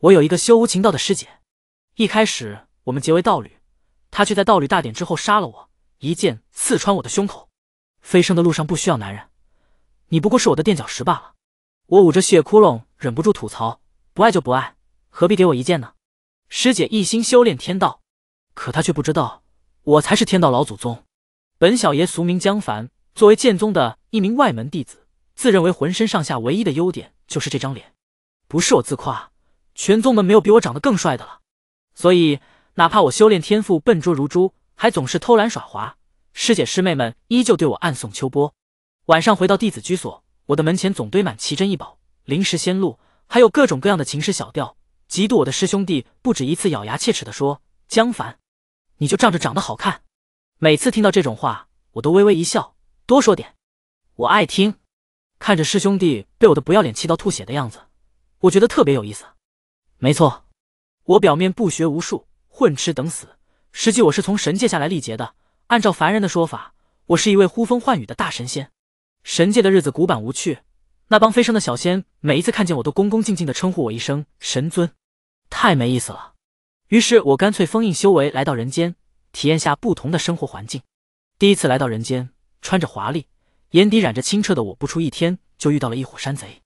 我有一个修无情道的师姐，一开始我们结为道侣，她却在道侣大典之后杀了我，一剑刺穿我的胸口。飞升的路上不需要男人，你不过是我的垫脚石罢了。我捂着血窟窿，忍不住吐槽：不爱就不爱，何必给我一剑呢？师姐一心修炼天道，可她却不知道，我才是天道老祖宗。本小爷俗名江凡，作为剑宗的一名外门弟子，自认为浑身上下唯一的优点就是这张脸，不是我自夸。全宗门没有比我长得更帅的了，所以哪怕我修炼天赋笨拙如猪，还总是偷懒耍滑，师姐师妹们依旧对我暗送秋波。晚上回到弟子居所，我的门前总堆满奇珍异宝、灵石仙露，还有各种各样的情诗小调。嫉妒我的师兄弟不止一次咬牙切齿地说：“江凡，你就仗着长得好看。”每次听到这种话，我都微微一笑，多说点，我爱听。看着师兄弟被我的不要脸气到吐血的样子，我觉得特别有意思。没错，我表面不学无术，混吃等死，实际我是从神界下来历劫的。按照凡人的说法，我是一位呼风唤雨的大神仙。神界的日子古板无趣，那帮飞升的小仙每一次看见我都恭恭敬敬的称呼我一声神尊，太没意思了。于是我干脆封印修为来到人间，体验下不同的生活环境。第一次来到人间，穿着华丽，眼底染着清澈的我，不出一天就遇到了一伙山贼，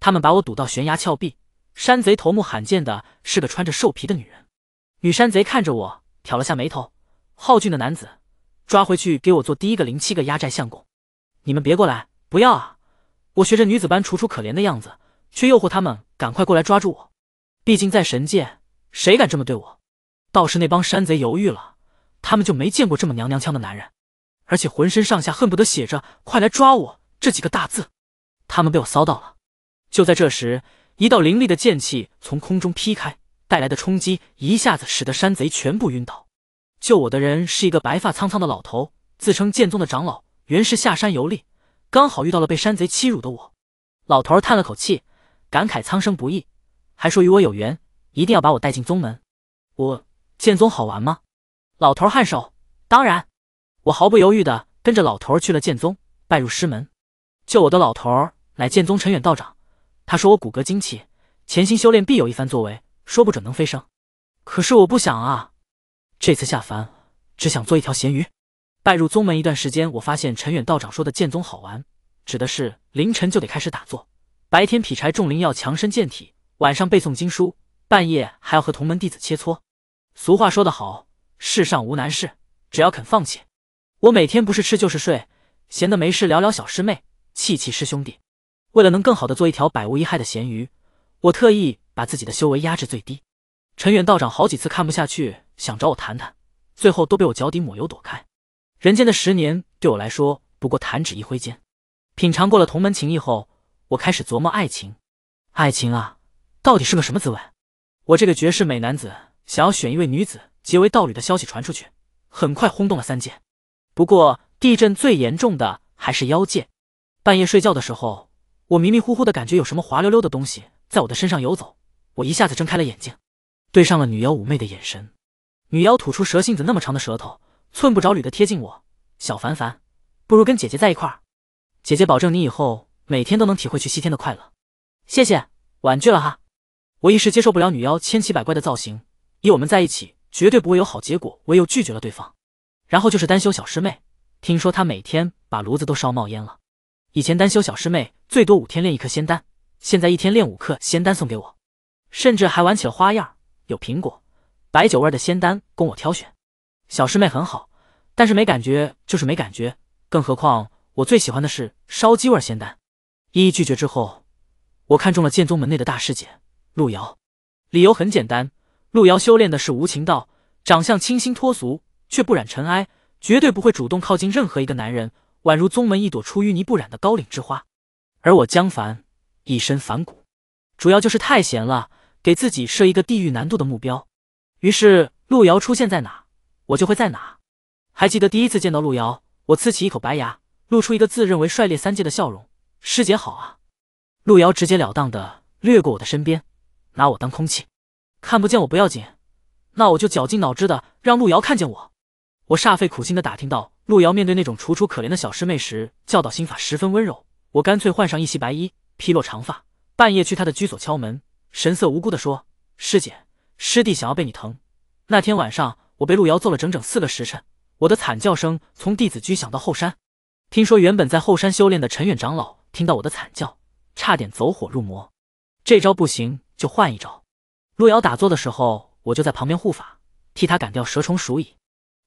他们把我堵到悬崖峭壁。山贼头目罕见的是个穿着兽皮的女人，女山贼看着我挑了下眉头，好俊的男子，抓回去给我做第一个零七个压寨相公。你们别过来，不要啊！我学着女子般楚楚可怜的样子，却诱惑他们赶快过来抓住我。毕竟在神界，谁敢这么对我？倒是那帮山贼犹豫了，他们就没见过这么娘娘腔的男人，而且浑身上下恨不得写着“快来抓我”这几个大字。他们被我骚到了。就在这时。一道凌厉的剑气从空中劈开，带来的冲击一下子使得山贼全部晕倒。救我的人是一个白发苍苍的老头，自称剑宗的长老，原是下山游历，刚好遇到了被山贼欺辱的我。老头儿叹了口气，感慨苍生不易，还说与我有缘，一定要把我带进宗门。我剑宗好玩吗？老头儿颔首，当然。我毫不犹豫地跟着老头儿去了剑宗，拜入师门。救我的老头儿乃剑宗陈远道长。他说我骨骼精奇，潜心修炼必有一番作为，说不准能飞升。可是我不想啊，这次下凡只想做一条咸鱼。拜入宗门一段时间，我发现陈远道长说的剑宗好玩，指的是凌晨就得开始打坐，白天劈柴种灵药强身健体，晚上背诵经书，半夜还要和同门弟子切磋。俗话说得好，世上无难事，只要肯放弃。我每天不是吃就是睡，闲得没事聊聊小师妹，气气师兄弟。为了能更好的做一条百无一害的咸鱼，我特意把自己的修为压制最低。陈远道长好几次看不下去，想找我谈谈，最后都被我脚底抹油躲开。人间的十年对我来说不过弹指一挥间。品尝过了同门情谊后，我开始琢磨爱情。爱情啊，到底是个什么滋味？我这个绝世美男子想要选一位女子结为道侣的消息传出去，很快轰动了三界。不过地震最严重的还是妖界。半夜睡觉的时候。我迷迷糊糊的感觉有什么滑溜溜的东西在我的身上游走，我一下子睁开了眼睛，对上了女妖妩媚的眼神。女妖吐出蛇信子那么长的舌头，寸不着捋的贴近我。小凡凡，不如跟姐姐在一块儿，姐姐保证你以后每天都能体会去西天的快乐。谢谢，婉拒了哈。我一时接受不了女妖千奇百怪的造型，以我们在一起绝对不会有好结果为由拒绝了对方。然后就是单休小师妹，听说她每天把炉子都烧冒烟了。以前单修小师妹最多五天练一颗仙丹，现在一天练五克仙丹送给我，甚至还玩起了花样，有苹果、白酒味的仙丹供我挑选。小师妹很好，但是没感觉，就是没感觉。更何况我最喜欢的是烧鸡味仙丹。一一拒绝之后，我看中了剑宗门内的大师姐陆瑶，理由很简单，陆瑶修炼的是无情道，长相清新脱俗，却不染尘埃，绝对不会主动靠近任何一个男人。宛如宗门一朵出淤泥不染的高岭之花，而我江凡一身反骨，主要就是太闲了，给自己设一个地狱难度的目标。于是路遥出现在哪，我就会在哪。还记得第一次见到路遥，我呲起一口白牙，露出一个自认为帅裂三界的笑容。师姐好啊！路遥直截了当的掠过我的身边，拿我当空气。看不见我不要紧，那我就绞尽脑汁的让路遥看见我。我煞费苦心的打听到。路遥面对那种楚楚可怜的小师妹时，教导心法十分温柔。我干脆换上一袭白衣，披落长发，半夜去她的居所敲门，神色无辜地说：“师姐，师弟想要被你疼。”那天晚上，我被路遥揍了整整四个时辰，我的惨叫声从弟子居响到后山。听说原本在后山修炼的陈远长老听到我的惨叫，差点走火入魔。这招不行，就换一招。路遥打坐的时候，我就在旁边护法，替他赶掉蛇虫鼠蚁。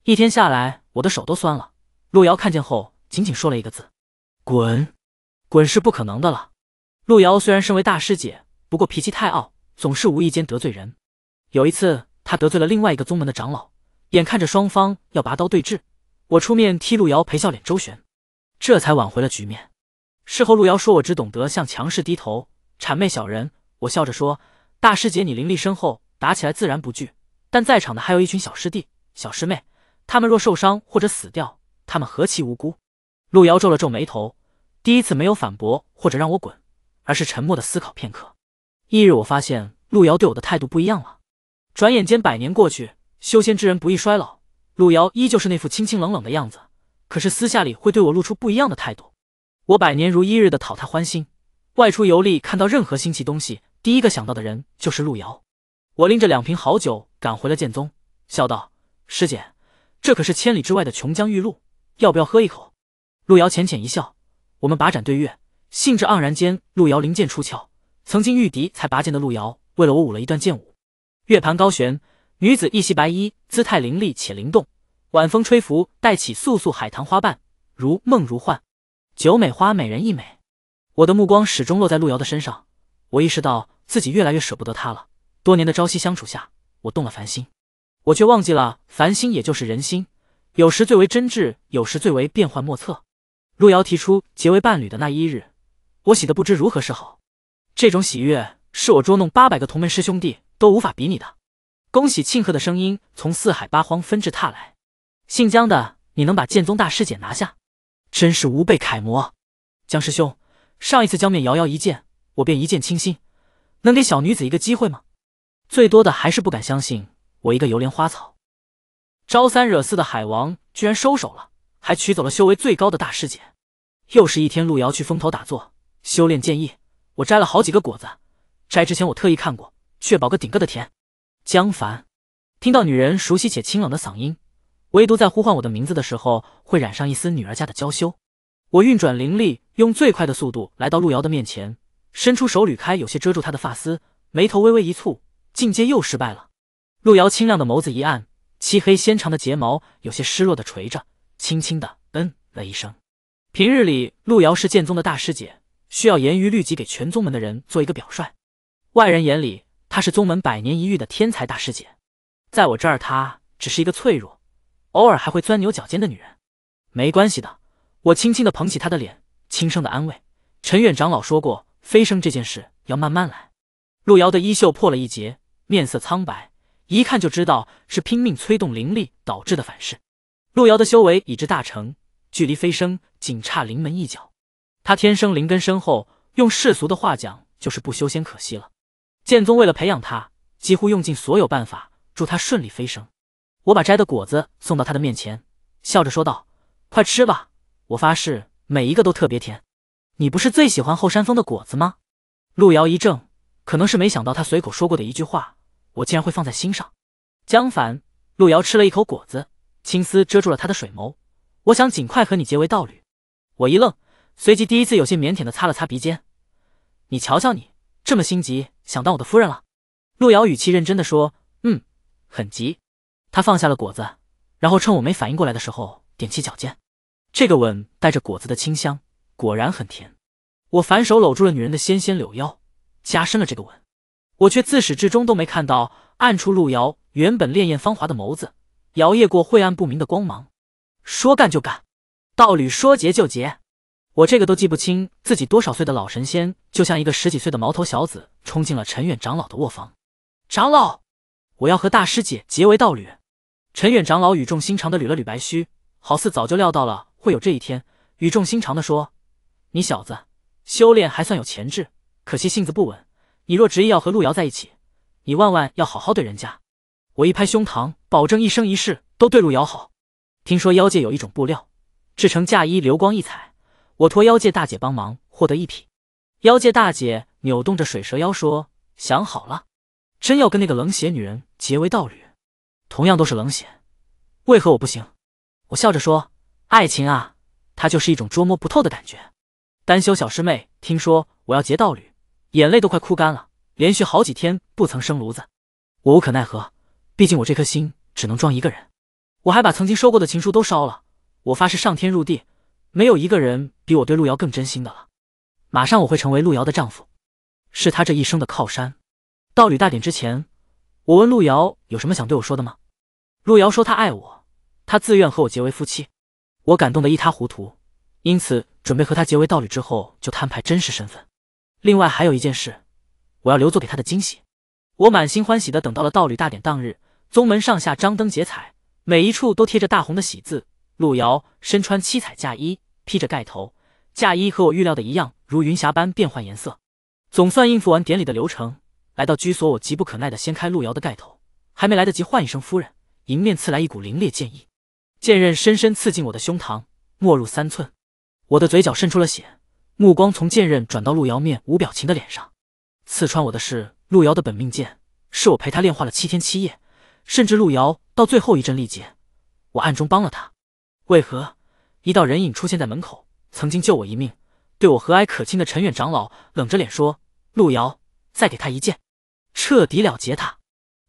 一天下来，我的手都酸了。路遥看见后，仅仅说了一个字：“滚。”滚是不可能的了。路遥虽然身为大师姐，不过脾气太傲，总是无意间得罪人。有一次，他得罪了另外一个宗门的长老，眼看着双方要拔刀对峙，我出面替路遥陪笑脸周旋，这才挽回了局面。事后，路遥说我只懂得向强势低头，谄媚小人。我笑着说：“大师姐，你灵力深厚，打起来自然不惧，但在场的还有一群小师弟、小师妹。”他们若受伤或者死掉，他们何其无辜！陆瑶皱了皱眉头，第一次没有反驳或者让我滚，而是沉默的思考片刻。翌日，我发现陆瑶对我的态度不一样了。转眼间百年过去，修仙之人不易衰老，陆瑶依旧是那副清清冷冷的样子，可是私下里会对我露出不一样的态度。我百年如一日的讨她欢心，外出游历看到任何新奇东西，第一个想到的人就是陆瑶。我拎着两瓶好酒赶回了剑宗，笑道：“师姐。”这可是千里之外的琼浆玉露，要不要喝一口？路遥浅浅一笑，我们把盏对月，兴致盎然间，路遥灵剑出鞘。曾经御敌才拔剑的路遥，为了我舞了一段剑舞。月盘高悬，女子一袭白衣，姿态凌厉且灵动，晚风吹拂，带起簌簌海棠花瓣，如梦如幻。九美花美人一美，我的目光始终落在路遥的身上，我意识到自己越来越舍不得她了。多年的朝夕相处下，我动了凡心。我却忘记了，凡心也就是人心，有时最为真挚，有时最为变幻莫测。路遥提出结为伴侣的那一日，我喜得不知如何是好。这种喜悦是我捉弄八百个同门师兄弟都无法比拟的。恭喜庆贺的声音从四海八荒纷至沓来。姓江的，你能把剑宗大师姐拿下，真是吾辈楷模。江师兄，上一次江面遥遥一剑，我便一见倾心，能给小女子一个机会吗？最多的还是不敢相信。我一个油怜花草、招三惹四的海王，居然收手了，还娶走了修为最高的大师姐。又是一天，路遥去风头打坐修炼剑意，我摘了好几个果子。摘之前我特意看过，确保个顶个的甜。江凡听到女人熟悉且清冷的嗓音，唯独在呼唤我的名字的时候，会染上一丝女儿家的娇羞。我运转灵力，用最快的速度来到路遥的面前，伸出手捋开有些遮住她的发丝，眉头微微一蹙，进阶又失败了。陆瑶清亮的眸子一暗，漆黑纤长的睫毛有些失落的垂着，轻轻的嗯了一声。平日里，陆瑶是剑宗的大师姐，需要严于律己，给全宗门的人做一个表率。外人眼里，她是宗门百年一遇的天才大师姐，在我这儿，她只是一个脆弱，偶尔还会钻牛角尖的女人。没关系的，我轻轻的捧起她的脸，轻声的安慰。陈远长老说过，飞升这件事要慢慢来。陆瑶的衣袖破了一截，面色苍白。一看就知道是拼命催动灵力导致的反噬。陆瑶的修为已至大成，距离飞升仅差临门一脚。他天生灵根深厚，用世俗的话讲就是不修仙可惜了。剑宗为了培养他，几乎用尽所有办法助他顺利飞升。我把摘的果子送到他的面前，笑着说道：“快吃吧，我发誓每一个都特别甜。你不是最喜欢后山峰的果子吗？”陆瑶一怔，可能是没想到他随口说过的一句话。我竟然会放在心上，江凡，陆瑶吃了一口果子，青丝遮住了她的水眸。我想尽快和你结为道侣。我一愣，随即第一次有些腼腆的擦了擦鼻尖。你瞧瞧你，这么心急，想当我的夫人了？陆瑶语气认真的说：“嗯，很急。”她放下了果子，然后趁我没反应过来的时候，踮起脚尖，这个吻带着果子的清香，果然很甜。我反手搂住了女人的纤纤柳腰，加深了这个吻。我却自始至终都没看到暗处路遥原本潋滟芳华的眸子摇曳过晦暗不明的光芒。说干就干，道侣说结就结，我这个都记不清自己多少岁的老神仙，就像一个十几岁的毛头小子冲进了陈远长老的卧房。长老，我要和大师姐结为道侣。陈远长老语重心长的捋了捋白须，好似早就料到了会有这一天，语重心长的说：“你小子修炼还算有潜质，可惜性子不稳。”你若执意要和陆瑶在一起，你万万要好好对人家。我一拍胸膛，保证一生一世都对陆瑶好。听说妖界有一种布料，制成嫁衣流光溢彩，我托妖界大姐帮忙获得一匹。妖界大姐扭动着水蛇腰说：“想好了，真要跟那个冷血女人结为道侣？同样都是冷血，为何我不行？”我笑着说：“爱情啊，它就是一种捉摸不透的感觉。”单修小师妹听说我要结道侣。眼泪都快哭干了，连续好几天不曾生炉子，我无可奈何。毕竟我这颗心只能装一个人。我还把曾经收过的情书都烧了。我发誓上天入地，没有一个人比我对陆瑶更真心的了。马上我会成为陆瑶的丈夫，是她这一生的靠山。道侣大典之前，我问陆瑶有什么想对我说的吗？陆瑶说她爱我，她自愿和我结为夫妻。我感动得一塌糊涂，因此准备和她结为道侣之后就摊牌真实身份。另外还有一件事，我要留作给他的惊喜。我满心欢喜的等到了道侣大典当日，宗门上下张灯结彩，每一处都贴着大红的喜字。陆瑶身穿七彩嫁衣，披着盖头，嫁衣和我预料的一样，如云霞般变换颜色。总算应付完典礼的流程，来到居所，我急不可耐的掀开陆瑶的盖头，还没来得及唤一声夫人，迎面刺来一股凌冽剑意，剑刃深深刺进我的胸膛，没入三寸，我的嘴角渗出了血。目光从剑刃转到陆遥面无表情的脸上，刺穿我的是陆遥的本命剑，是我陪他炼化了七天七夜，甚至陆遥到最后一阵力竭，我暗中帮了他。为何？一道人影出现在门口，曾经救我一命，对我和蔼可亲的陈远长老冷着脸说：“陆遥，再给他一剑，彻底了结他。”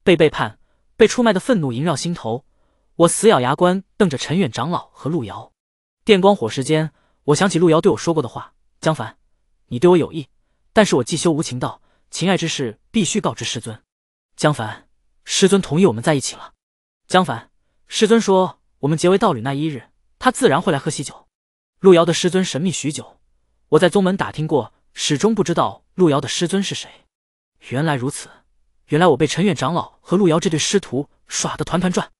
被背叛、被出卖的愤怒萦绕心头，我死咬牙关，瞪着陈远长老和陆遥。电光火石间，我想起陆遥对我说过的话。江凡，你对我有意，但是我既修无情道，情爱之事必须告知师尊。江凡，师尊同意我们在一起了。江凡，师尊说我们结为道侣那一日，他自然会来喝喜酒。路遥的师尊神秘许久，我在宗门打听过，始终不知道路遥的师尊是谁。原来如此，原来我被陈远长老和路遥这对师徒耍得团团转。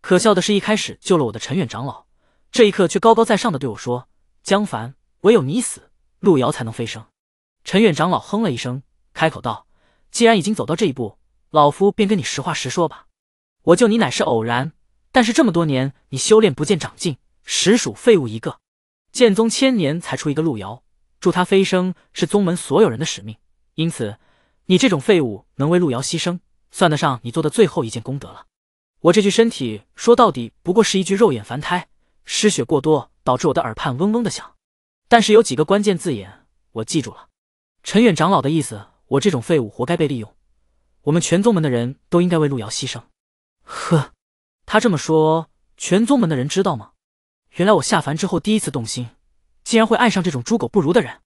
可笑的是，一开始救了我的陈远长老，这一刻却高高在上的对我说：“江凡。”唯有你死，路遥才能飞升。陈院长老哼了一声，开口道：“既然已经走到这一步，老夫便跟你实话实说吧。我救你乃是偶然，但是这么多年你修炼不见长进，实属废物一个。剑宗千年才出一个路遥，助他飞升是宗门所有人的使命，因此你这种废物能为路遥牺牲，算得上你做的最后一件功德了。我这具身体说到底不过是一具肉眼凡胎，失血过多导致我的耳畔嗡嗡的响。”但是有几个关键字眼我记住了。陈远长老的意思，我这种废物活该被利用。我们全宗门的人都应该为路遥牺牲。呵，他这么说，全宗门的人知道吗？原来我下凡之后第一次动心，竟然会爱上这种猪狗不如的人。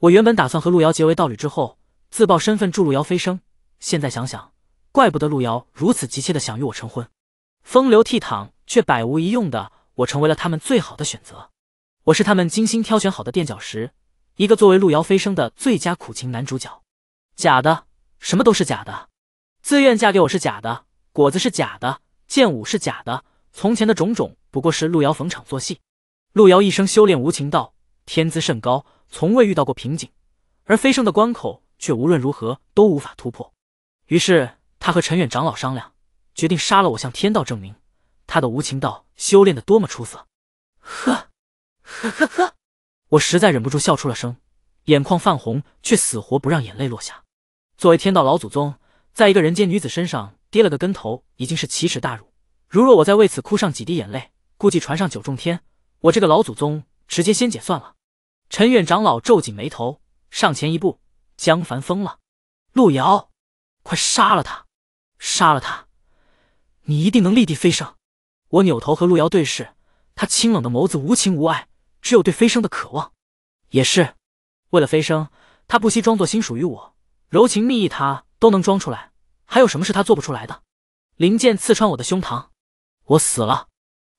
我原本打算和路遥结为道侣之后，自曝身份助路遥飞升。现在想想，怪不得路遥如此急切的想与我成婚。风流倜傥却百无一用的我，成为了他们最好的选择。我是他们精心挑选好的垫脚石，一个作为路遥飞升的最佳苦情男主角。假的，什么都是假的。自愿嫁给我是假的，果子是假的，剑舞是假的，从前的种种不过是路遥逢场作戏。路遥一生修炼无情道，天资甚高，从未遇到过瓶颈，而飞升的关口却无论如何都无法突破。于是他和陈远长老商量，决定杀了我，向天道证明他的无情道修炼的多么出色。呵。呵呵呵，我实在忍不住笑出了声，眼眶泛红，却死活不让眼泪落下。作为天道老祖宗，在一个人间女子身上跌了个跟头，已经是奇耻大辱。如若我再为此哭上几滴眼泪，估计船上九重天，我这个老祖宗直接仙解算了。陈远长老皱紧眉头，上前一步：“江凡疯了，陆瑶，快杀了他，杀了他，你一定能立地飞升。”我扭头和陆瑶对视，他清冷的眸子无情无爱。只有对飞升的渴望，也是为了飞升，他不惜装作心属于我，柔情蜜意他都能装出来，还有什么是他做不出来的？灵剑刺穿我的胸膛，我死了。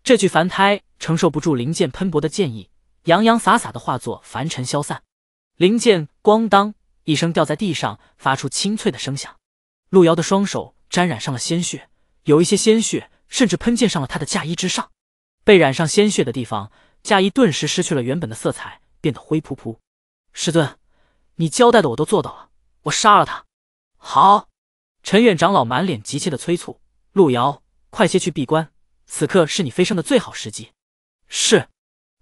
这具凡胎承受不住灵剑喷薄的剑意，洋洋洒洒的化作凡尘消散。灵剑咣当一声掉在地上，发出清脆的声响。路遥的双手沾染上了鲜血，有一些鲜血甚至喷溅上了他的嫁衣之上，被染上鲜血的地方。嫁衣顿时失去了原本的色彩，变得灰扑扑。师尊，你交代的我都做到了，我杀了他。好，陈远长老满脸急切的催促陆瑶，快些去闭关，此刻是你飞升的最好时机。是。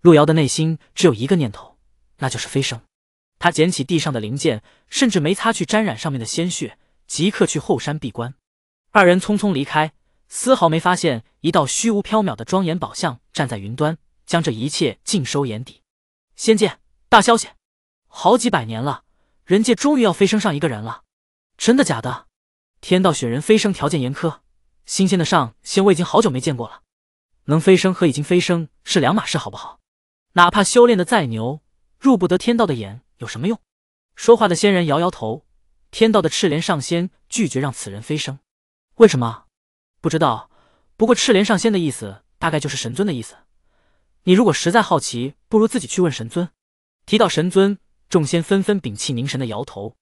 陆瑶的内心只有一个念头，那就是飞升。他捡起地上的灵剑，甚至没擦去沾染上面的鲜血，即刻去后山闭关。二人匆匆离开，丝毫没发现一道虚无缥缈的庄严宝像站在云端。将这一切尽收眼底。仙界大消息，好几百年了，人界终于要飞升上一个人了。真的假的？天道选人飞升条件严苛，新鲜的上仙我已经好久没见过了。能飞升和已经飞升是两码事，好不好？哪怕修炼的再牛，入不得天道的眼有什么用？说话的仙人摇摇头。天道的赤莲上仙拒绝让此人飞升，为什么？不知道。不过赤莲上仙的意思大概就是神尊的意思。你如果实在好奇，不如自己去问神尊。提到神尊，众仙纷纷屏气凝神地摇头。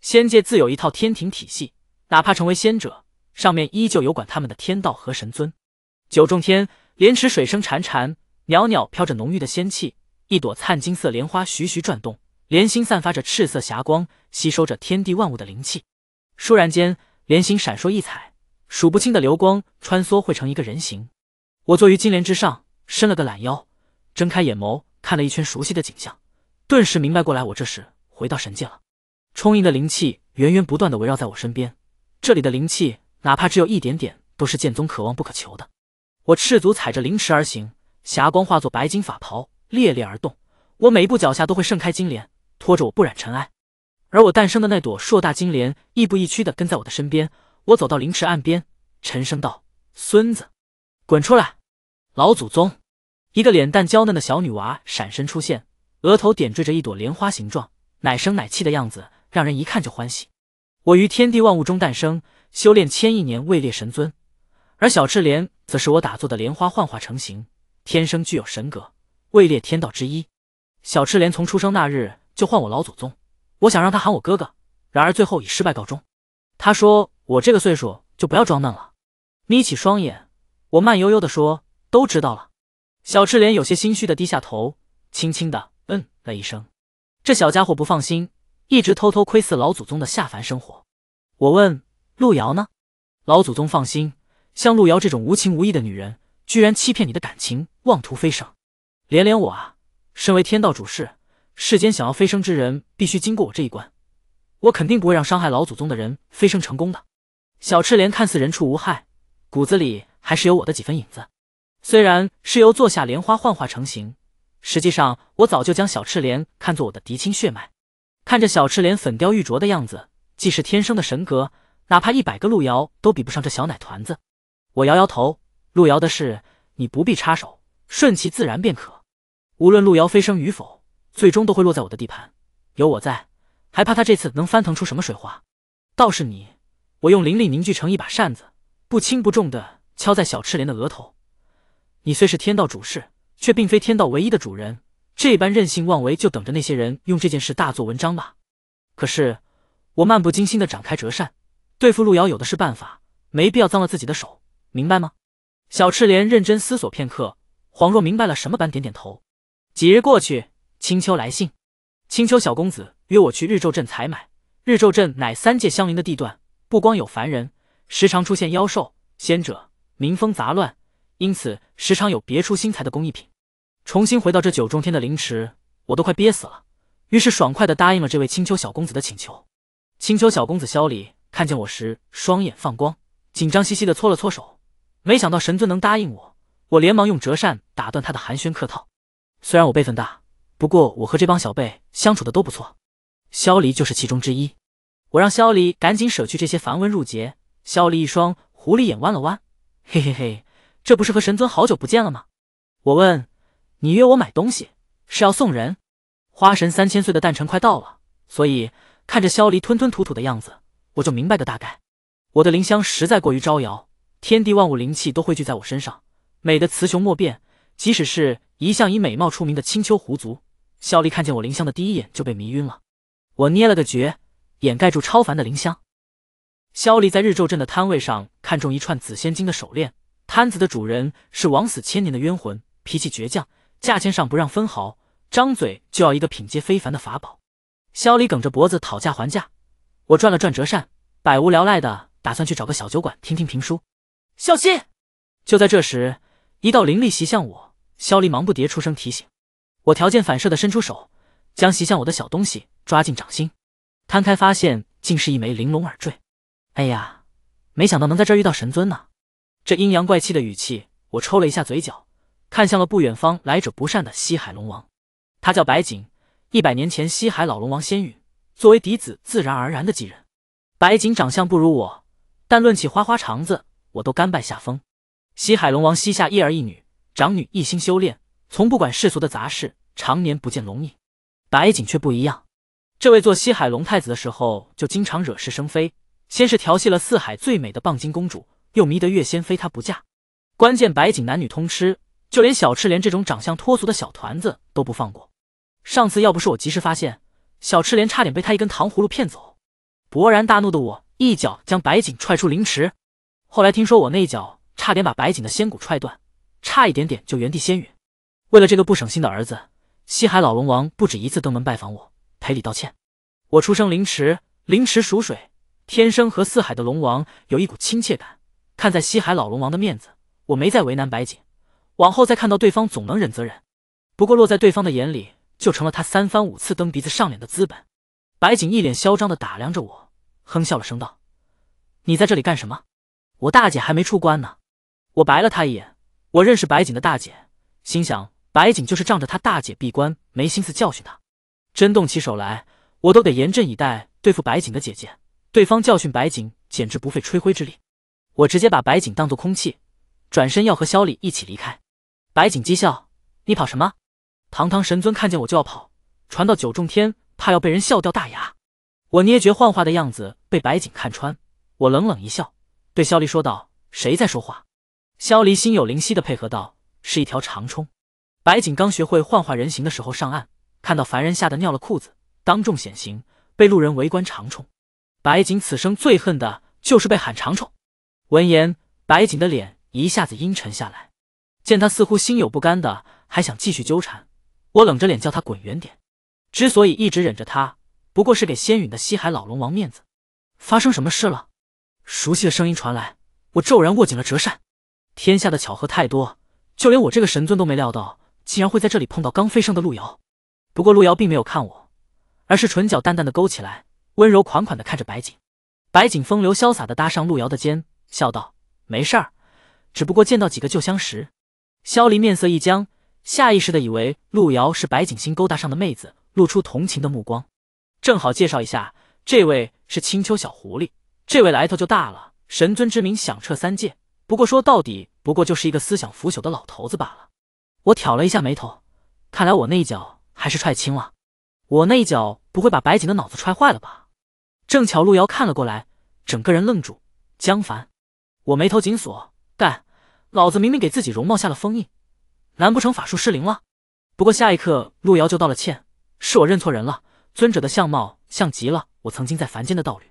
仙界自有一套天庭体系，哪怕成为仙者，上面依旧有管他们的天道和神尊。九重天莲池水声潺潺，袅袅飘着浓郁的仙气。一朵灿金色莲花徐徐转动，莲心散发着赤色霞光，吸收着天地万物的灵气。倏然间，莲心闪烁异彩，数不清的流光穿梭汇成一个人形。我坐于金莲之上，伸了个懒腰。睁开眼眸，看了一圈熟悉的景象，顿时明白过来，我这是回到神界了。充盈的灵气源源不断的围绕在我身边，这里的灵气哪怕只有一点点，都是剑宗可望不可求的。我赤足踩着灵池而行，霞光化作白金法袍，猎猎而动。我每一步脚下都会盛开金莲，拖着我不染尘埃。而我诞生的那朵硕大金莲，亦步亦趋的跟在我的身边。我走到灵池岸边，沉声道：“孙子，滚出来！老祖宗。”一个脸蛋娇嫩的小女娃闪身出现，额头点缀着一朵莲花形状，奶声奶气的样子让人一看就欢喜。我于天地万物中诞生，修炼千亿年位列神尊，而小赤莲则是我打坐的莲花幻化成形，天生具有神格，位列天道之一。小赤莲从出生那日就唤我老祖宗，我想让他喊我哥哥，然而最后以失败告终。他说我这个岁数就不要装嫩了。眯起双眼，我慢悠悠地说：“都知道了。”小赤莲有些心虚的低下头，轻轻的嗯了一声。这小家伙不放心，一直偷偷窥伺老祖宗的下凡生活。我问陆瑶呢？老祖宗放心，像陆瑶这种无情无义的女人，居然欺骗你的感情，妄图飞升。连连我啊，身为天道主事，世间想要飞升之人，必须经过我这一关，我肯定不会让伤害老祖宗的人飞升成功的。小赤莲看似人畜无害，骨子里还是有我的几分影子。虽然是由坐下莲花幻化成型，实际上我早就将小赤莲看作我的嫡亲血脉。看着小赤莲粉雕玉琢的样子，既是天生的神格，哪怕一百个路遥都比不上这小奶团子。我摇摇头，路遥的事你不必插手，顺其自然便可。无论路遥飞升与否，最终都会落在我的地盘。有我在，还怕他这次能翻腾出什么水花？倒是你，我用灵力凝聚成一把扇子，不轻不重的敲在小赤莲的额头。你虽是天道主事，却并非天道唯一的主人。这般任性妄为，就等着那些人用这件事大做文章吧。可是，我漫不经心的展开折扇，对付路遥有的是办法，没必要脏了自己的手，明白吗？小赤莲认真思索片刻，恍若明白了什么般点点头。几日过去，青丘来信，青丘小公子约我去日昼镇采买。日昼镇乃三界相邻的地段，不光有凡人，时常出现妖兽、仙者，民风杂乱。因此，时常有别出心裁的工艺品。重新回到这九重天的灵池，我都快憋死了。于是，爽快的答应了这位青丘小公子的请求。青丘小公子萧离看见我时，双眼放光，紧张兮兮的搓了搓手。没想到神尊能答应我，我连忙用折扇打断他的寒暄客套。虽然我辈分大，不过我和这帮小辈相处的都不错。萧离就是其中之一。我让萧离赶紧舍去这些繁文缛节。萧离一双狐狸眼弯了弯，嘿嘿嘿。这不是和神尊好久不见了吗？我问，你约我买东西是要送人？花神三千岁的诞辰快到了，所以看着萧离吞吞吐吐的样子，我就明白个大概。我的灵香实在过于招摇，天地万物灵气都汇聚在我身上，美的雌雄莫辨。即使是一向以美貌出名的青丘狐族，萧离看见我灵香的第一眼就被迷晕了。我捏了个诀，掩盖住超凡的灵香。萧离在日昼镇的摊位上看中一串紫仙金的手链。摊子的主人是枉死千年的冤魂，脾气倔强，价钱上不让分毫，张嘴就要一个品阶非凡的法宝。肖黎梗着脖子讨价还价。我转了转折扇，百无聊赖的打算去找个小酒馆听听评书。小心！就在这时，一道灵力袭向我，肖黎忙不迭出声提醒。我条件反射的伸出手，将袭向我的小东西抓进掌心，摊开发现竟是一枚玲珑耳坠。哎呀，没想到能在这儿遇到神尊呢。这阴阳怪气的语气，我抽了一下嘴角，看向了不远方来者不善的西海龙王。他叫白景。一百年前，西海老龙王仙羽，作为嫡子，自然而然的继任。白景长相不如我，但论起花花肠子，我都甘拜下风。西海龙王膝下一儿一女，长女一心修炼，从不管世俗的杂事，常年不见龙影。白景却不一样，这位做西海龙太子的时候就经常惹是生非，先是调戏了四海最美的蚌金公主。又迷得月仙非他不嫁，关键白景男女通吃，就连小赤莲这种长相脱俗的小团子都不放过。上次要不是我及时发现，小赤莲差点被他一根糖葫芦骗走。勃然大怒的我一脚将白景踹出灵池。后来听说我那一脚差点把白景的仙骨踹断，差一点点就原地仙陨。为了这个不省心的儿子，西海老龙王不止一次登门拜访我赔礼道歉。我出生凌迟，凌迟属水，天生和四海的龙王有一股亲切感。看在西海老龙王的面子，我没再为难白景。往后再看到对方，总能忍则忍。不过落在对方的眼里，就成了他三番五次蹬鼻子上脸的资本。白景一脸嚣张的打量着我，哼笑了声道：“你在这里干什么？我大姐还没出关呢。”我白了他一眼。我认识白景的大姐，心想白景就是仗着他大姐闭关，没心思教训他。真动起手来，我都得严阵以待对付白景的姐姐。对方教训白景，简直不费吹灰之力。我直接把白景当作空气，转身要和肖离一起离开。白景讥笑：“你跑什么？堂堂神尊看见我就要跑，传到九重天，怕要被人笑掉大牙。”我捏诀幻化的样子被白景看穿，我冷冷一笑，对肖离说道：“谁在说话？”肖离心有灵犀的配合道：“是一条长虫。”白景刚学会幻化人形的时候上岸，看到凡人吓得尿了裤子，当众显形，被路人围观长虫。白景此生最恨的就是被喊长虫。闻言，白锦的脸一下子阴沉下来。见他似乎心有不甘的，还想继续纠缠，我冷着脸叫他滚远点。之所以一直忍着他，不过是给仙陨的西海老龙王面子。发生什么事了？熟悉的声音传来，我骤然握紧了折扇。天下的巧合太多，就连我这个神尊都没料到，竟然会在这里碰到刚飞升的陆瑶。不过陆瑶并没有看我，而是唇角淡淡的勾起来，温柔款款的看着白锦。白锦风流潇洒的搭上陆瑶的肩。笑道：“没事儿，只不过见到几个旧相识。”萧离面色一僵，下意识的以为陆瑶是白景星勾搭上的妹子，露出同情的目光。正好介绍一下，这位是青丘小狐狸，这位来头就大了，神尊之名响彻三界。不过说到底，不过就是一个思想腐朽的老头子罢了。我挑了一下眉头，看来我那一脚还是踹轻了。我那一脚不会把白景的脑子踹坏了吧？正巧陆瑶看了过来，整个人愣住。江凡。我眉头紧锁，但老子明明给自己容貌下了封印，难不成法术失灵了？不过下一刻，路遥就道了歉：“是我认错人了，尊者的相貌像极了我曾经在凡间的道侣。”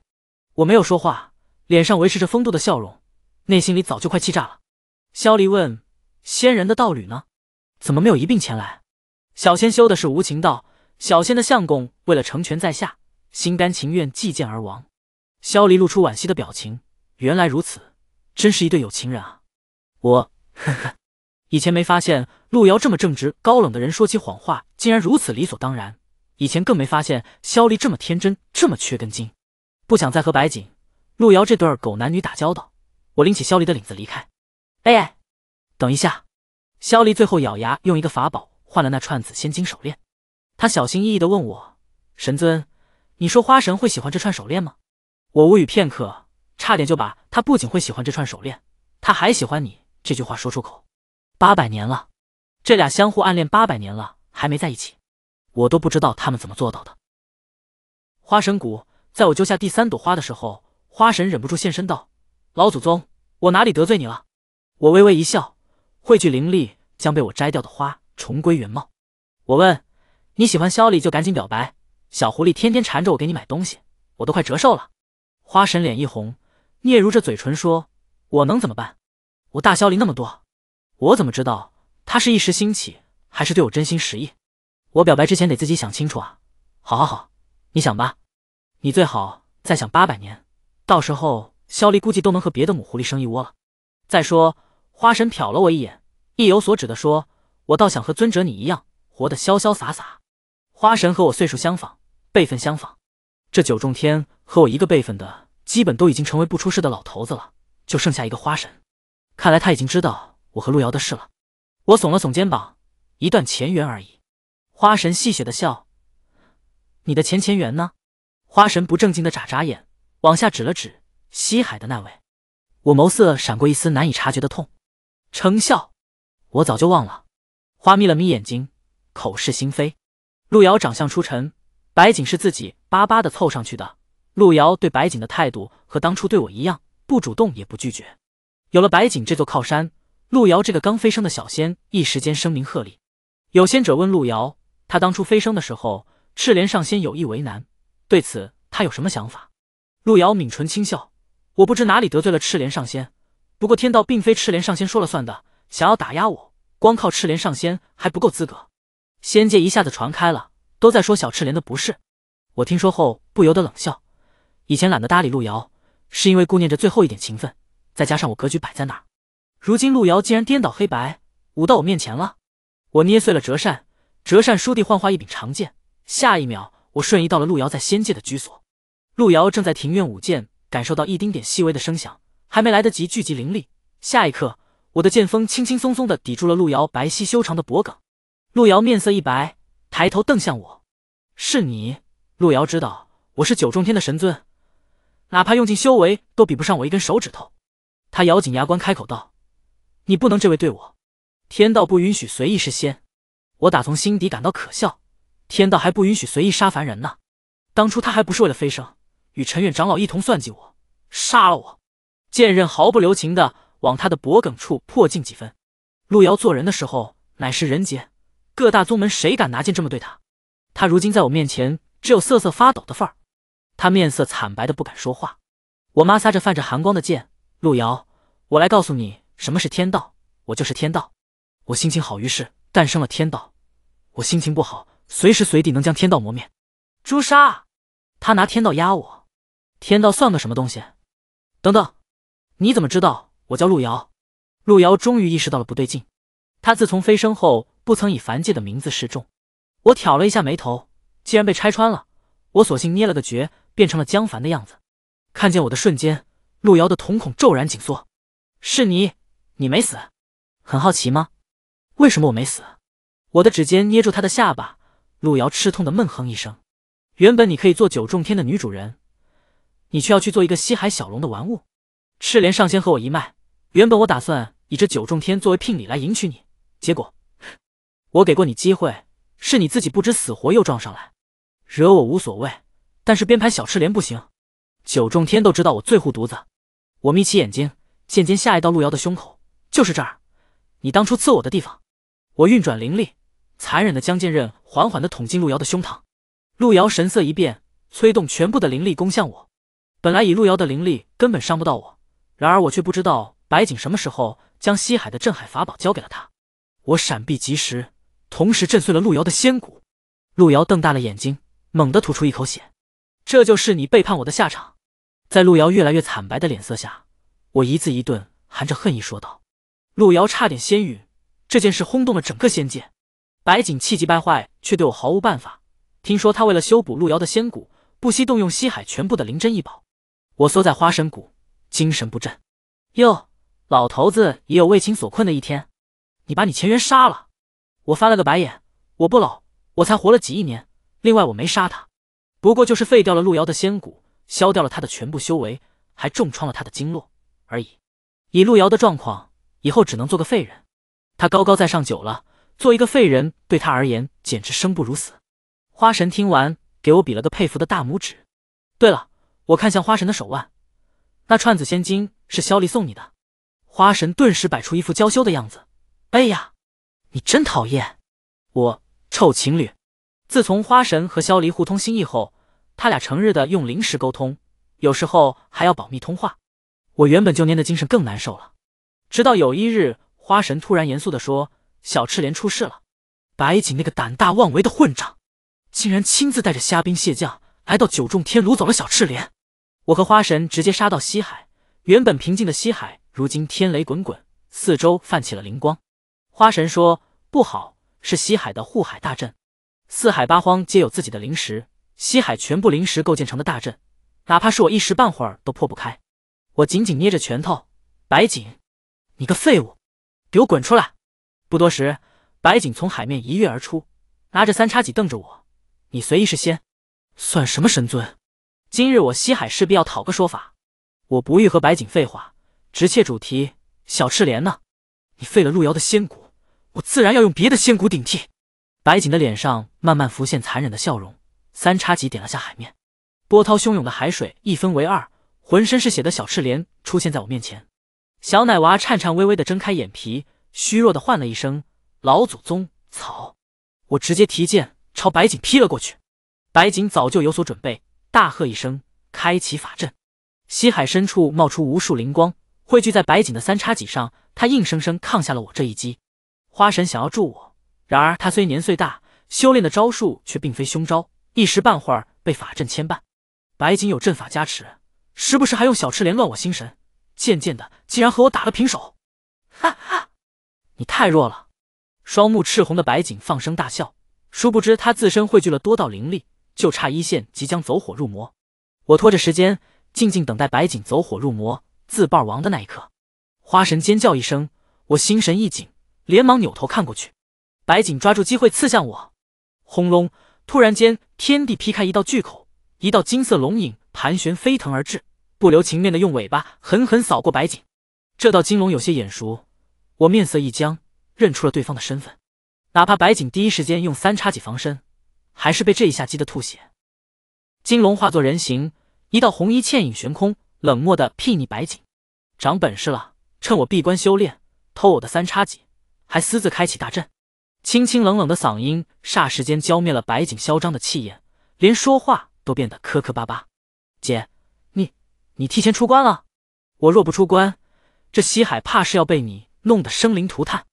我没有说话，脸上维持着风度的笑容，内心里早就快气炸了。萧离问：“仙人的道侣呢？怎么没有一并前来？”小仙修的是无情道，小仙的相公为了成全在下，心甘情愿祭剑而亡。萧离露出惋惜的表情：“原来如此。”真是一对有情人啊！我呵呵，以前没发现路遥这么正直高冷的人说起谎话竟然如此理所当然，以前更没发现肖离这么天真这么缺根筋。不想再和白景、路遥这对狗男女打交道，我拎起肖离的领子离开。哎，等一下！肖离最后咬牙用一个法宝换了那串紫仙金手链，他小心翼翼的问我：“神尊，你说花神会喜欢这串手链吗？”我无语片刻，差点就把。他不仅会喜欢这串手链，他还喜欢你。这句话说出口，八百年了，这俩相互暗恋八百年了，还没在一起，我都不知道他们怎么做到的。花神谷，在我揪下第三朵花的时候，花神忍不住现身道：“老祖宗，我哪里得罪你了？”我微微一笑，汇聚灵力，将被我摘掉的花重归原貌。我问：“你喜欢肖丽就赶紧表白，小狐狸天天缠着我给你买东西，我都快折寿了。”花神脸一红。聂如着嘴唇说：“我能怎么办？我大萧离那么多，我怎么知道他是一时兴起还是对我真心实意？我表白之前得自己想清楚啊！好好好，你想吧，你最好再想八百年，到时候萧离估计都能和别的母狐狸生一窝了。再说，花神瞟了我一眼，意有所指的说：我倒想和尊者你一样，活得潇潇洒洒。花神和我岁数相仿，辈分相仿，这九重天和我一个辈分的。”基本都已经成为不出事的老头子了，就剩下一个花神。看来他已经知道我和陆遥的事了。我耸了耸肩膀，一段前缘而已。花神戏谑的笑：“你的前前缘呢？”花神不正经的眨眨眼，往下指了指西海的那位。我眸色闪过一丝难以察觉的痛。程笑，我早就忘了。花眯了眯眼睛，口是心非。陆遥长相出尘，白景是自己巴巴的凑上去的。路遥对白景的态度和当初对我一样，不主动也不拒绝。有了白景这座靠山，路遥这个刚飞升的小仙一时间声名鹤立。有仙者问路遥，他当初飞升的时候，赤莲上仙有意为难，对此他有什么想法？路遥抿唇轻笑，我不知哪里得罪了赤莲上仙，不过天道并非赤莲上仙说了算的，想要打压我，光靠赤莲上仙还不够资格。仙界一下子传开了，都在说小赤莲的不是。我听说后不由得冷笑。以前懒得搭理路遥，是因为顾念着最后一点情分，再加上我格局摆在那儿。如今路遥竟然颠倒黑白，舞到我面前了。我捏碎了折扇，折扇倏地幻化一柄长剑，下一秒我瞬移到了路遥在仙界的居所。路遥正在庭院舞剑，感受到一丁点细微的声响，还没来得及聚集灵力，下一刻我的剑锋轻轻松松地抵住了路遥白皙修长的脖颈。路遥面色一白，抬头瞪向我：“是你。”路遥知道我是九重天的神尊。哪怕用尽修为都比不上我一根手指头，他咬紧牙关开口道：“你不能这位对我，天道不允许随意是仙，我打从心底感到可笑，天道还不允许随意杀凡人呢。当初他还不是为了飞升，与陈远长老一同算计我，杀了我。”剑刃毫不留情的往他的脖颈处迫近几分。路遥做人的时候乃是人杰，各大宗门谁敢拿剑这么对他？他如今在我面前只有瑟瑟发抖的份儿。他面色惨白的不敢说话。我妈撒着泛着寒光的剑，陆遥，我来告诉你什么是天道，我就是天道。我心情好，于是诞生了天道；我心情不好，随时随地能将天道磨灭。朱砂，他拿天道压我，天道算个什么东西？等等，你怎么知道我叫陆遥？陆遥终于意识到了不对劲。他自从飞升后，不曾以凡界的名字示众。我挑了一下眉头，既然被拆穿了，我索性捏了个诀。变成了江凡的样子，看见我的瞬间，陆瑶的瞳孔骤然紧缩。是你，你没死，很好奇吗？为什么我没死？我的指尖捏住他的下巴，陆瑶吃痛的闷哼一声。原本你可以做九重天的女主人，你却要去做一个西海小龙的玩物。赤莲上仙和我一脉，原本我打算以这九重天作为聘礼来迎娶你，结果我给过你机会，是你自己不知死活又撞上来，惹我无所谓。但是编排小赤莲不行，九重天都知道我最护犊子。我眯起眼睛，渐渐下一道路遥的胸口，就是这儿。你当初刺我的地方。我运转灵力，残忍的将剑刃缓缓的捅进路遥的胸膛。路遥神色一变，催动全部的灵力攻向我。本来以路遥的灵力根本伤不到我，然而我却不知道白景什么时候将西海的镇海法宝交给了他。我闪避及时，同时震碎了路遥的仙骨。路遥瞪大了眼睛，猛地吐出一口血。这就是你背叛我的下场，在路遥越来越惨白的脸色下，我一字一顿，含着恨意说道：“路遥差点仙陨，这件事轰动了整个仙界。”白景气急败坏，却对我毫无办法。听说他为了修补路遥的仙骨，不惜动用西海全部的灵珍异宝。我缩在花神谷，精神不振。哟，老头子也有为情所困的一天。你把你前缘杀了？我翻了个白眼，我不老，我才活了几亿年。另外，我没杀他。不过就是废掉了路遥的仙骨，削掉了他的全部修为，还重创了他的经络而已。以路遥的状况，以后只能做个废人。他高高在上久了，做一个废人对他而言简直生不如死。花神听完，给我比了个佩服的大拇指。对了，我看向花神的手腕，那串子仙金是萧离送你的。花神顿时摆出一副娇羞的样子。哎呀，你真讨厌，我臭情侣。自从花神和萧离互通心意后，他俩成日的用灵石沟通，有时候还要保密通话。我原本就蔫的精神更难受了。直到有一日，花神突然严肃的说：“小赤莲出事了，白锦那个胆大妄为的混账，竟然亲自带着虾兵蟹将来到九重天，掳走了小赤莲。”我和花神直接杀到西海，原本平静的西海，如今天雷滚滚，四周泛起了灵光。花神说：“不好，是西海的护海大阵。”四海八荒皆有自己的灵石，西海全部灵石构建成的大阵，哪怕是我一时半会儿都破不开。我紧紧捏着拳头，白锦，你个废物，给我滚出来！不多时，白锦从海面一跃而出，拿着三叉戟瞪着我：“你随意是仙，算什么神尊？今日我西海势必要讨个说法。”我不欲和白锦废话，直切主题：“小赤莲呢？你废了路遥的仙骨，我自然要用别的仙骨顶替。”白锦的脸上慢慢浮现残忍的笑容，三叉戟点了下海面，波涛汹涌的海水一分为二，浑身是血的小赤莲出现在我面前。小奶娃颤颤巍巍的睁开眼皮，虚弱的唤了一声：“老祖宗！”草！我直接提剑朝白锦劈了过去。白锦早就有所准备，大喝一声，开启法阵，西海深处冒出无数灵光，汇聚在白锦的三叉戟上，他硬生生抗下了我这一击。花神想要助我。然而他虽年岁大，修炼的招数却并非凶招，一时半会儿被法阵牵绊。白景有阵法加持，时不时还用小赤莲乱我心神，渐渐的竟然和我打了平手。哈哈，你太弱了！双目赤红的白景放声大笑，殊不知他自身汇聚了多道灵力，就差一线即将走火入魔。我拖着时间，静静等待白景走火入魔、自爆亡的那一刻。花神尖叫一声，我心神一紧，连忙扭头看过去。白景抓住机会刺向我，轰隆！突然间，天地劈开一道巨口，一道金色龙影盘旋飞腾而至，不留情面的用尾巴狠狠扫过白景。这道金龙有些眼熟，我面色一僵，认出了对方的身份。哪怕白景第一时间用三叉戟防身，还是被这一下击得吐血。金龙化作人形，一道红衣倩影悬空，冷漠的睥睨白景：“长本事了，趁我闭关修炼，偷我的三叉戟，还私自开启大阵。”清清冷冷的嗓音，霎时间浇灭了白景嚣张的气焰，连说话都变得磕磕巴巴。姐，你你提前出关了？我若不出关，这西海怕是要被你弄得生灵涂炭。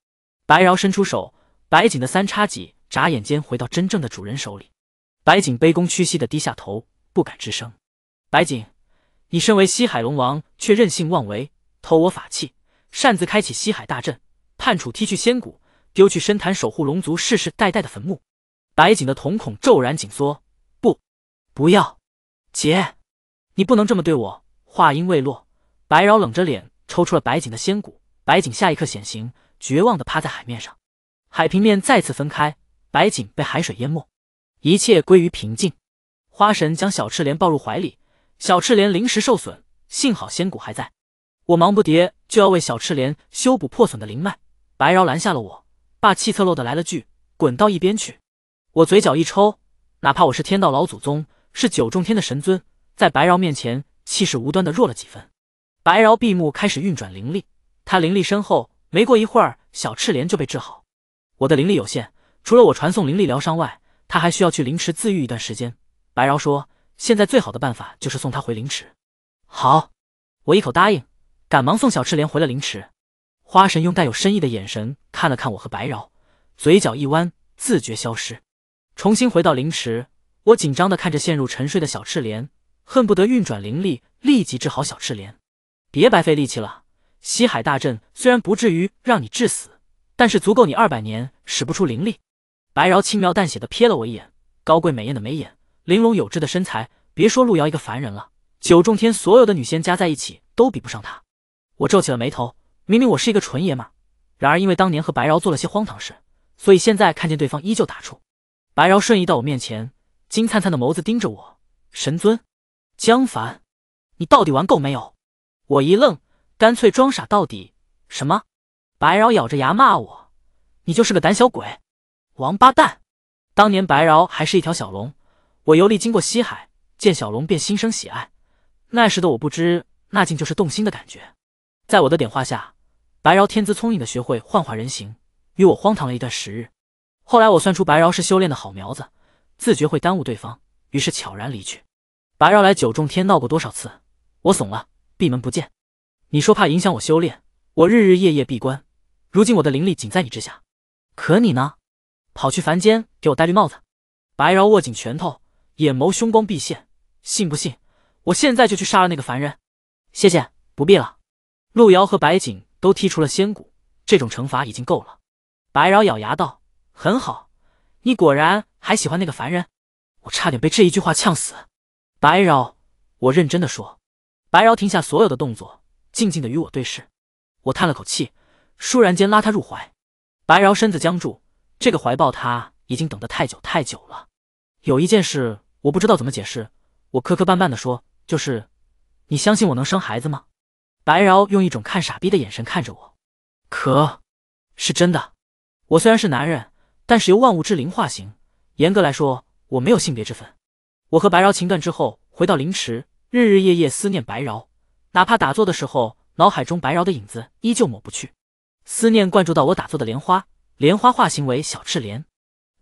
白饶伸出手，白景的三叉戟眨眼间回到真正的主人手里。白景卑躬屈膝的低下头，不敢吱声。白景，你身为西海龙王，却任性妄为，偷我法器，擅自开启西海大阵，判处踢去仙骨。丢去深潭守护龙族世世代代的坟墓，白景的瞳孔骤然紧缩，不，不要，姐，你不能这么对我。话音未落，白饶冷着脸抽出了白景的仙骨。白景下一刻显形，绝望地趴在海面上。海平面再次分开，白景被海水淹没，一切归于平静。花神将小赤莲抱入怀里，小赤莲临时受损，幸好仙骨还在。我忙不迭就要为小赤莲修补破损的灵脉，白饶拦下了我。霸气侧漏的来了句：“滚到一边去！”我嘴角一抽，哪怕我是天道老祖宗，是九重天的神尊，在白饶面前气势无端的弱了几分。白饶闭目开始运转灵力，他灵力深厚，没过一会儿，小赤莲就被治好。我的灵力有限，除了我传送灵力疗伤外，他还需要去灵池自愈一段时间。白饶说：“现在最好的办法就是送他回灵池。”好，我一口答应，赶忙送小赤莲回了灵池。花神用带有深意的眼神看了看我和白饶，嘴角一弯，自觉消失，重新回到灵池。我紧张的看着陷入沉睡的小赤莲，恨不得运转灵力立即治好小赤莲。别白费力气了，西海大阵虽然不至于让你致死，但是足够你二百年使不出灵力。白饶轻描淡写的瞥了我一眼，高贵美艳的眉眼，玲珑有致的身材，别说陆瑶一个凡人了，九重天所有的女仙加在一起都比不上她。我皱起了眉头。明明我是一个纯爷们，然而因为当年和白饶做了些荒唐事，所以现在看见对方依旧打怵。白饶瞬移到我面前，金灿灿的眸子盯着我。神尊，江凡，你到底玩够没有？我一愣，干脆装傻到底。什么？白饶咬着牙骂我：“你就是个胆小鬼，王八蛋！”当年白饶还是一条小龙，我游历经过西海，见小龙便心生喜爱。那时的我不知那竟就是动心的感觉，在我的点化下。白饶天资聪颖的学会幻化人形，与我荒唐了一段时日。后来我算出白饶是修炼的好苗子，自觉会耽误对方，于是悄然离去。白饶来九重天闹过多少次，我怂了，闭门不见。你说怕影响我修炼，我日日夜夜闭关，如今我的灵力仅在你之下，可你呢，跑去凡间给我戴绿帽子？白饶握紧拳头，眼眸凶光毕现，信不信我现在就去杀了那个凡人？谢谢，不必了。陆瑶和白景。都剔除了仙骨，这种惩罚已经够了。白饶咬牙道：“很好，你果然还喜欢那个凡人。”我差点被这一句话呛死。白饶，我认真的说。白饶停下所有的动作，静静的与我对视。我叹了口气，倏然间拉他入怀。白饶身子僵住，这个怀抱他已经等得太久太久了。有一件事我不知道怎么解释，我磕磕绊绊的说：“就是，你相信我能生孩子吗？”白饶用一种看傻逼的眼神看着我，可是真的。我虽然是男人，但是由万物之灵化形，严格来说我没有性别之分。我和白饶情断之后，回到灵池，日日夜夜思念白饶，哪怕打坐的时候，脑海中白饶的影子依旧抹不去，思念灌注到我打坐的莲花，莲花化形为小赤莲。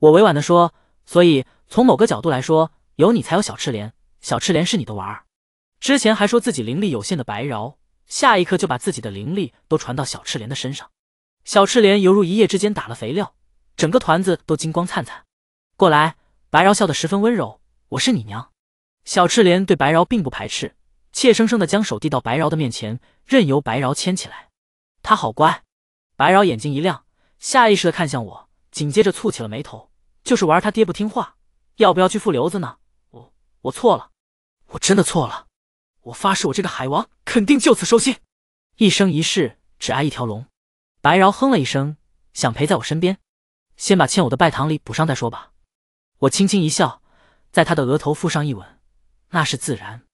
我委婉的说，所以从某个角度来说，有你才有小赤莲，小赤莲是你的娃儿。之前还说自己灵力有限的白饶。下一刻就把自己的灵力都传到小赤莲的身上，小赤莲犹如一夜之间打了肥料，整个团子都金光灿灿。过来，白饶笑得十分温柔，我是你娘。小赤莲对白饶并不排斥，怯生生的将手递到白饶的面前，任由白饶牵起来。他好乖。白饶眼睛一亮，下意识的看向我，紧接着蹙起了眉头，就是玩他爹不听话，要不要去付瘤子呢？我我错了，我真的错了。我发誓，我这个海王肯定就此收心，一生一世只爱一条龙。白饶哼了一声，想陪在我身边，先把欠我的拜堂礼补上再说吧。我轻轻一笑，在他的额头附上一吻，那是自然。